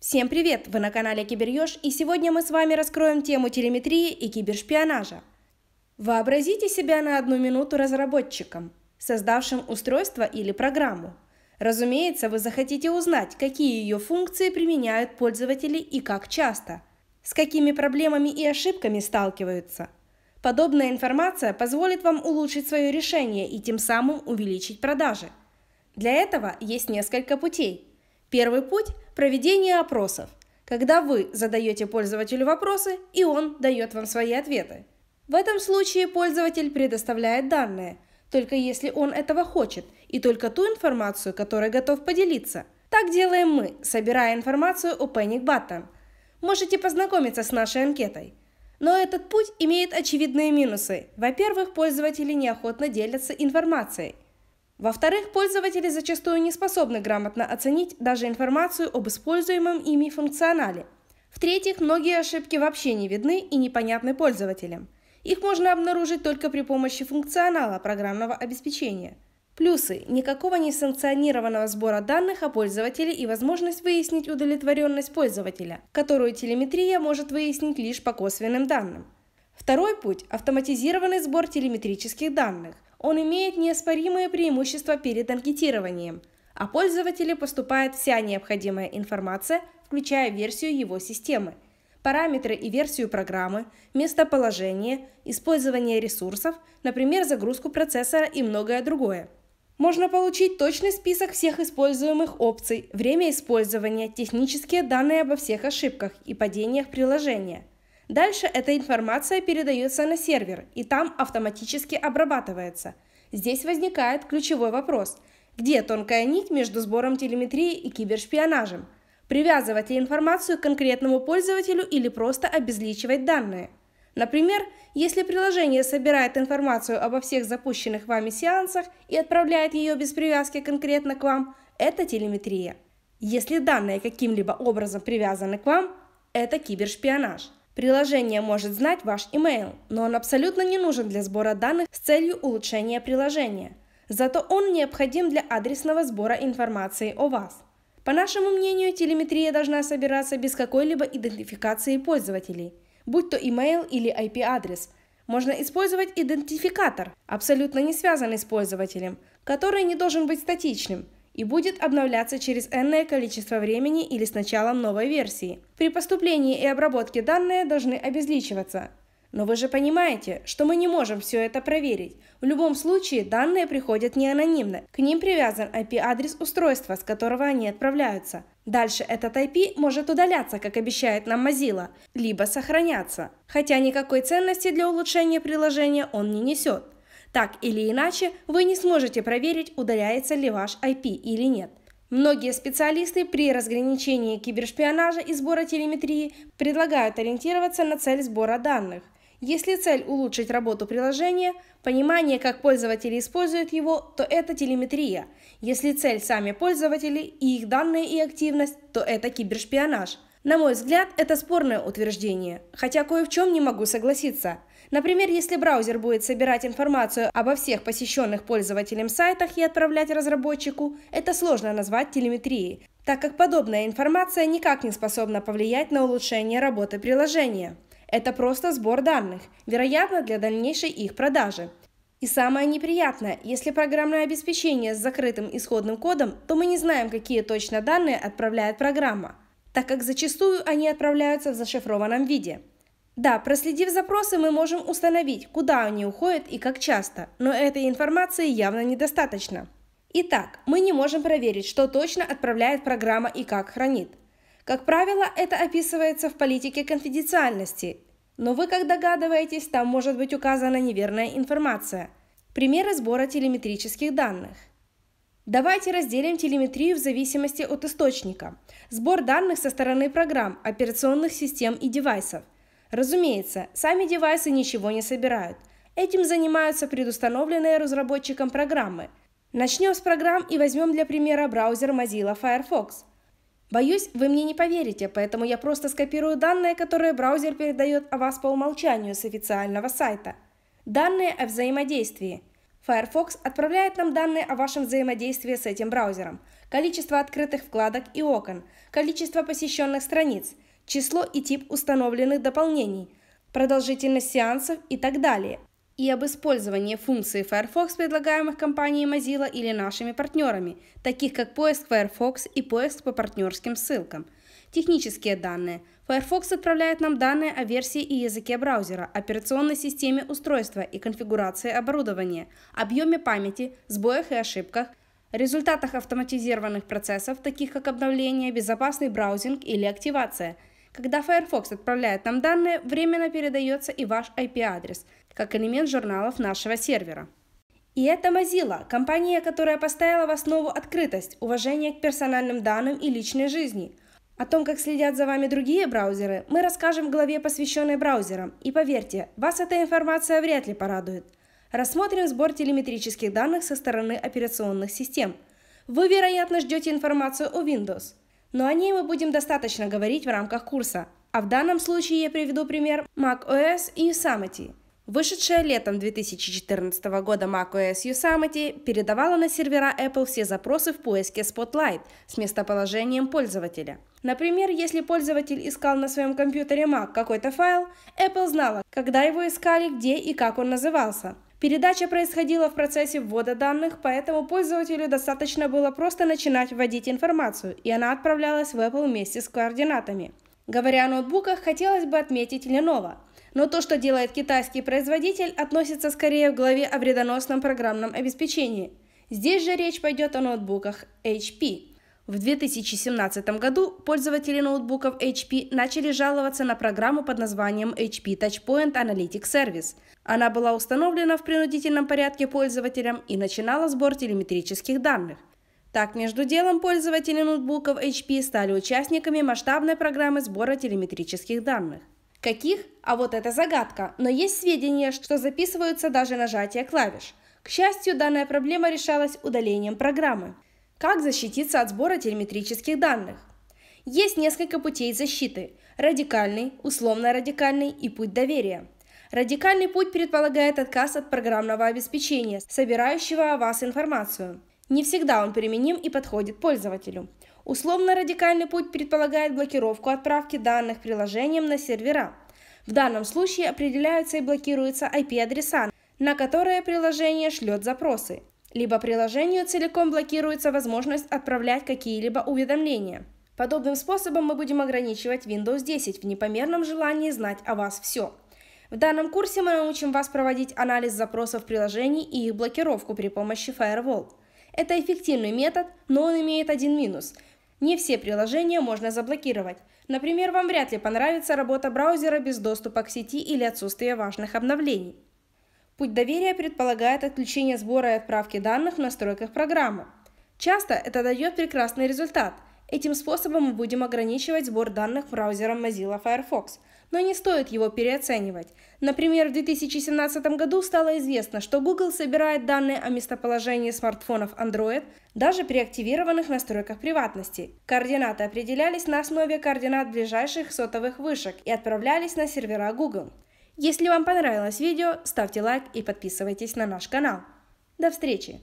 Всем привет! Вы на канале Киберёж, и сегодня мы с вами раскроем тему телеметрии и кибершпионажа. Вообразите себя на одну минуту разработчиком, создавшим устройство или программу. Разумеется, вы захотите узнать, какие ее функции применяют пользователи и как часто, с какими проблемами и ошибками сталкиваются – Подобная информация позволит вам улучшить свое решение и тем самым увеличить продажи. Для этого есть несколько путей. Первый путь – проведение опросов, когда вы задаете пользователю вопросы, и он дает вам свои ответы. В этом случае пользователь предоставляет данные, только если он этого хочет, и только ту информацию, которой готов поделиться. Так делаем мы, собирая информацию у Panic Button. Можете познакомиться с нашей анкетой. Но этот путь имеет очевидные минусы. Во-первых, пользователи неохотно делятся информацией – во-вторых, пользователи зачастую не способны грамотно оценить даже информацию об используемом ими функционале. В-третьих, многие ошибки вообще не видны и непонятны пользователям. Их можно обнаружить только при помощи функционала программного обеспечения. Плюсы – никакого несанкционированного сбора данных о пользователе и возможность выяснить удовлетворенность пользователя, которую телеметрия может выяснить лишь по косвенным данным. Второй путь – автоматизированный сбор телеметрических данных. Он имеет неоспоримые преимущества перед анкетированием, а пользователю поступает вся необходимая информация, включая версию его системы, параметры и версию программы, местоположение, использование ресурсов, например, загрузку процессора и многое другое. Можно получить точный список всех используемых опций, время использования, технические данные обо всех ошибках и падениях приложения – Дальше эта информация передается на сервер, и там автоматически обрабатывается. Здесь возникает ключевой вопрос. Где тонкая нить между сбором телеметрии и кибершпионажем? Привязывать ли информацию к конкретному пользователю или просто обезличивать данные? Например, если приложение собирает информацию обо всех запущенных вами сеансах и отправляет ее без привязки конкретно к вам, это телеметрия. Если данные каким-либо образом привязаны к вам, это кибершпионаж – Приложение может знать ваш email, но он абсолютно не нужен для сбора данных с целью улучшения приложения. Зато он необходим для адресного сбора информации о вас. По нашему мнению, телеметрия должна собираться без какой-либо идентификации пользователей, будь то email или IP-адрес. Можно использовать идентификатор, абсолютно не связанный с пользователем, который не должен быть статичным – и будет обновляться через энное количество времени или с началом новой версии. При поступлении и обработке данные должны обезличиваться. Но вы же понимаете, что мы не можем все это проверить. В любом случае данные приходят не анонимно. К ним привязан IP-адрес устройства, с которого они отправляются. Дальше этот IP может удаляться, как обещает нам Mozilla, либо сохраняться. Хотя никакой ценности для улучшения приложения он не несет. Так или иначе, вы не сможете проверить, удаляется ли ваш IP или нет. Многие специалисты при разграничении кибершпионажа и сбора телеметрии предлагают ориентироваться на цель сбора данных. Если цель улучшить работу приложения, понимание, как пользователи используют его, то это телеметрия. Если цель сами пользователи и их данные и активность, то это кибершпионаж. На мой взгляд, это спорное утверждение, хотя кое в чем не могу согласиться – Например, если браузер будет собирать информацию обо всех посещенных пользователем сайтах и отправлять разработчику, это сложно назвать телеметрией, так как подобная информация никак не способна повлиять на улучшение работы приложения. Это просто сбор данных, вероятно, для дальнейшей их продажи. И самое неприятное, если программное обеспечение с закрытым исходным кодом, то мы не знаем, какие точно данные отправляет программа, так как зачастую они отправляются в зашифрованном виде – да, проследив запросы, мы можем установить, куда они уходят и как часто, но этой информации явно недостаточно. Итак, мы не можем проверить, что точно отправляет программа и как хранит. Как правило, это описывается в политике конфиденциальности, но вы, как догадываетесь, там может быть указана неверная информация. Примеры сбора телеметрических данных. Давайте разделим телеметрию в зависимости от источника. Сбор данных со стороны программ, операционных систем и девайсов – Разумеется, сами девайсы ничего не собирают. Этим занимаются предустановленные разработчиком программы. Начнем с программ и возьмем для примера браузер Mozilla Firefox. Боюсь, вы мне не поверите, поэтому я просто скопирую данные, которые браузер передает о вас по умолчанию с официального сайта. Данные о взаимодействии. Firefox отправляет нам данные о вашем взаимодействии с этим браузером, количество открытых вкладок и окон, количество посещенных страниц – число и тип установленных дополнений, продолжительность сеансов и так далее, и об использовании функций Firefox, предлагаемых компанией Mozilla или нашими партнерами, таких как поиск Firefox и поиск по партнерским ссылкам. Технические данные. Firefox отправляет нам данные о версии и языке браузера, операционной системе устройства и конфигурации оборудования, объеме памяти, сбоях и ошибках, результатах автоматизированных процессов, таких как обновление, безопасный браузинг или активация – когда Firefox отправляет нам данные, временно передается и ваш IP-адрес, как элемент журналов нашего сервера. И это Mozilla, компания, которая поставила в основу открытость, уважение к персональным данным и личной жизни. О том, как следят за вами другие браузеры, мы расскажем в главе, посвященной браузерам. И поверьте, вас эта информация вряд ли порадует. Рассмотрим сбор телеметрических данных со стороны операционных систем. Вы, вероятно, ждете информацию о Windows – но о ней мы будем достаточно говорить в рамках курса. А в данном случае я приведу пример macOS и Yosemite. Вышедшая летом 2014 года macOS Yosemite передавала на сервера Apple все запросы в поиске Spotlight с местоположением пользователя. Например, если пользователь искал на своем компьютере Mac какой-то файл, Apple знала, когда его искали, где и как он назывался – Передача происходила в процессе ввода данных, поэтому пользователю достаточно было просто начинать вводить информацию, и она отправлялась в Apple вместе с координатами. Говоря о ноутбуках, хотелось бы отметить Lenovo. Но то, что делает китайский производитель, относится скорее в главе о вредоносном программном обеспечении. Здесь же речь пойдет о ноутбуках HP. В 2017 году пользователи ноутбуков HP начали жаловаться на программу под названием HP Touchpoint Analytics Service. Она была установлена в принудительном порядке пользователям и начинала сбор телеметрических данных. Так, между делом, пользователи ноутбуков HP стали участниками масштабной программы сбора телеметрических данных. Каких? А вот это загадка, но есть сведения, что записываются даже нажатия клавиш. К счастью, данная проблема решалась удалением программы. Как защититься от сбора телеметрических данных? Есть несколько путей защиты – радикальный, условно-радикальный и путь доверия. Радикальный путь предполагает отказ от программного обеспечения, собирающего о вас информацию. Не всегда он применим и подходит пользователю. Условно-радикальный путь предполагает блокировку отправки данных приложением на сервера. В данном случае определяются и блокируются IP-адреса, на которые приложение шлет запросы – либо приложению целиком блокируется возможность отправлять какие-либо уведомления. Подобным способом мы будем ограничивать Windows 10 в непомерном желании знать о вас все. В данном курсе мы научим вас проводить анализ запросов приложений и их блокировку при помощи Firewall. Это эффективный метод, но он имеет один минус. Не все приложения можно заблокировать. Например, вам вряд ли понравится работа браузера без доступа к сети или отсутствие важных обновлений. Путь доверия предполагает отключение сбора и отправки данных в настройках программы. Часто это дает прекрасный результат. Этим способом мы будем ограничивать сбор данных браузером Mozilla Firefox, но не стоит его переоценивать. Например, в 2017 году стало известно, что Google собирает данные о местоположении смартфонов Android даже при активированных настройках приватности. Координаты определялись на основе координат ближайших сотовых вышек и отправлялись на сервера Google. Если вам понравилось видео, ставьте лайк и подписывайтесь на наш канал. До встречи!